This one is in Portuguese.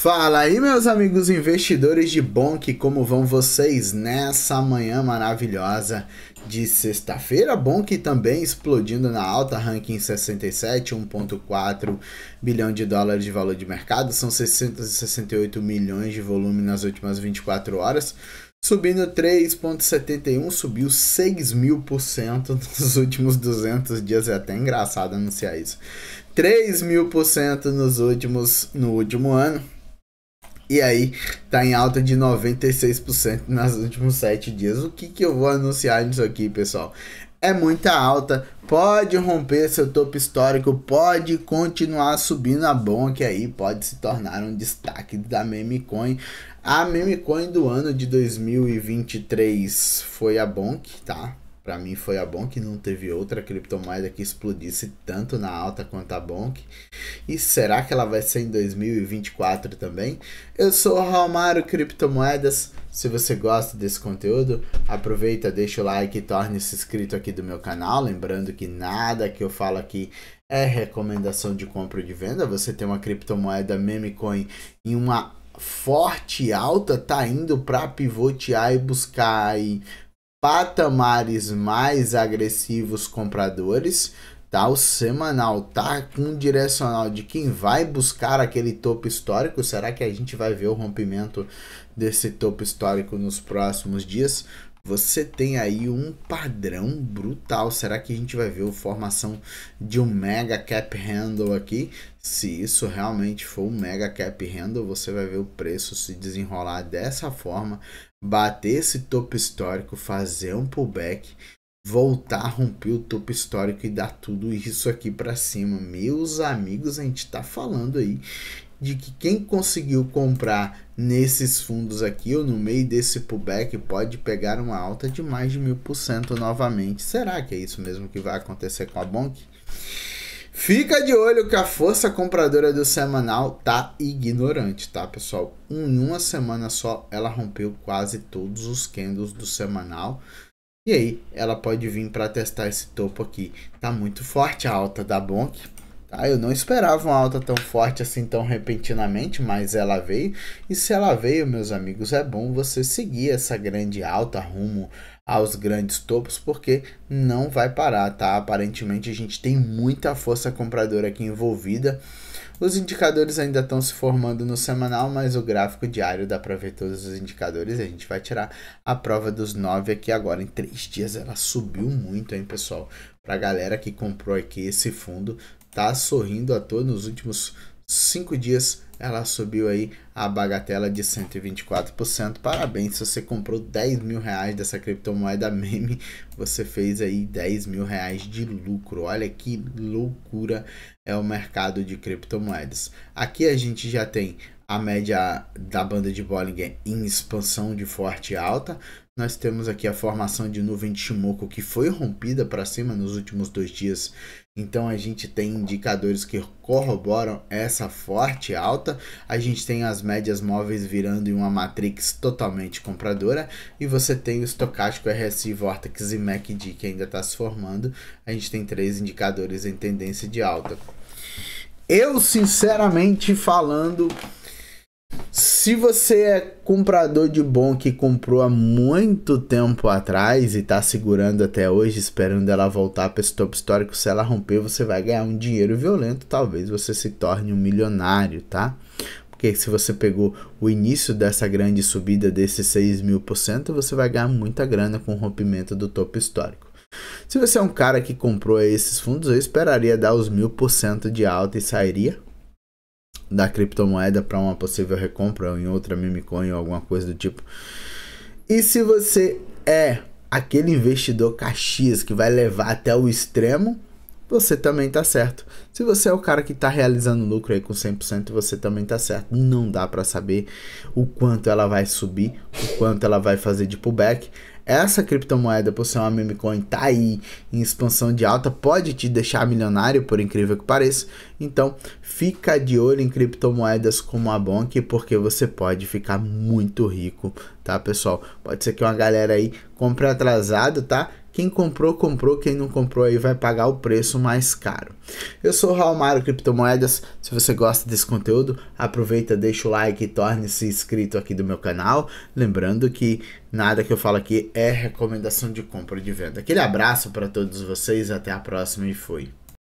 Fala aí, meus amigos investidores de Bonk, como vão vocês nessa manhã maravilhosa de sexta-feira? Bonk também explodindo na alta, ranking 67, 1,4 bilhão de dólares de valor de mercado, são 668 milhões de volume nas últimas 24 horas, subindo 3,71, subiu 6 mil por cento nos últimos 200 dias, é até engraçado anunciar isso. 3 mil por cento nos últimos, no último ano e aí, tá em alta de 96% nos últimos 7 dias. O que, que eu vou anunciar nisso aqui, pessoal? É muita alta, pode romper seu topo histórico, pode continuar subindo a BONK aí pode se tornar um destaque da Memecoin. A Memecoin do ano de 2023 foi a Bonk, tá? Para mim foi a Bonk, não teve outra criptomoeda que explodisse tanto na alta quanto a Bonk. E será que ela vai ser em 2024 também? Eu sou o Romário Criptomoedas. Se você gosta desse conteúdo, aproveita, deixa o like e torne-se inscrito aqui do meu canal. Lembrando que nada que eu falo aqui é recomendação de compra ou de venda. Você tem uma criptomoeda Memecoin em uma forte alta, tá indo para pivotear e buscar aí patamares mais agressivos compradores, tá? O semanal tá com um direcional de quem vai buscar aquele topo histórico. Será que a gente vai ver o rompimento desse topo histórico nos próximos dias? você tem aí um padrão brutal. Será que a gente vai ver a formação de um mega cap handle aqui? Se isso realmente for um mega cap handle, você vai ver o preço se desenrolar dessa forma, bater esse topo histórico, fazer um pullback, voltar a romper o topo histórico e dar tudo isso aqui para cima. Meus amigos, a gente está falando aí de que quem conseguiu comprar nesses fundos aqui ou no meio desse pullback pode pegar uma alta de mais de mil por cento novamente. Será que é isso mesmo que vai acontecer com a Bonk? Fica de olho que a força compradora do semanal tá ignorante, tá, pessoal? Em uma semana só, ela rompeu quase todos os candles do semanal. E aí, ela pode vir para testar esse topo aqui. Tá muito forte a alta da Bonk. Tá? Eu não esperava uma alta tão forte assim tão repentinamente, mas ela veio. E se ela veio, meus amigos, é bom você seguir essa grande alta rumo aos grandes topos, porque não vai parar, tá? Aparentemente a gente tem muita força compradora aqui envolvida. Os indicadores ainda estão se formando no semanal, mas o gráfico diário dá para ver todos os indicadores. A gente vai tirar a prova dos 9 aqui agora. Em três dias ela subiu muito, hein, pessoal? Para a galera que comprou aqui esse fundo, tá sorrindo à toa nos últimos cinco dias ela subiu aí a bagatela de 124%. Parabéns, se você comprou 10 mil reais dessa criptomoeda meme, você fez aí 10 mil reais de lucro. Olha que loucura é o mercado de criptomoedas. Aqui a gente já tem a média da banda de Bollinger é em expansão de forte alta. Nós temos aqui a formação de nuvem de Shimoku que foi rompida para cima nos últimos dois dias. Então a gente tem indicadores que corroboram essa forte alta. A gente tem as médias móveis virando em uma matrix totalmente compradora. E você tem o estocástico RSI, Vortex e MACD que ainda está se formando. A gente tem três indicadores em tendência de alta. Eu, sinceramente falando, se você é comprador de bom que comprou há muito tempo atrás e está segurando até hoje, esperando ela voltar para esse topo histórico, se ela romper, você vai ganhar um dinheiro violento, talvez você se torne um milionário, tá? Porque se você pegou o início dessa grande subida desses 6 mil por cento, você vai ganhar muita grana com o rompimento do topo histórico. Se você é um cara que comprou esses fundos, eu esperaria dar os mil por cento de alta e sairia da criptomoeda para uma possível recompra ou em outra meme ou alguma coisa do tipo. E se você é aquele investidor caxias que vai levar até o extremo, você também tá certo. Se você é o cara que está realizando lucro aí com 100%, você também tá certo. Não dá para saber o quanto ela vai subir, o quanto ela vai fazer de pullback essa criptomoeda, por ser uma meme coin, tá aí em expansão de alta, pode te deixar milionário, por incrível que pareça. Então, fica de olho em criptomoedas como a Bonk, porque você pode ficar muito rico, tá, pessoal? Pode ser que uma galera aí compre atrasado, tá? Quem comprou, comprou. Quem não comprou aí vai pagar o preço mais caro. Eu sou o Raul Mário Criptomoedas. Se você gosta desse conteúdo, aproveita, deixa o like e torne-se inscrito aqui do meu canal. Lembrando que nada que eu falo aqui é recomendação de compra ou de venda. Aquele abraço para todos vocês, até a próxima e fui.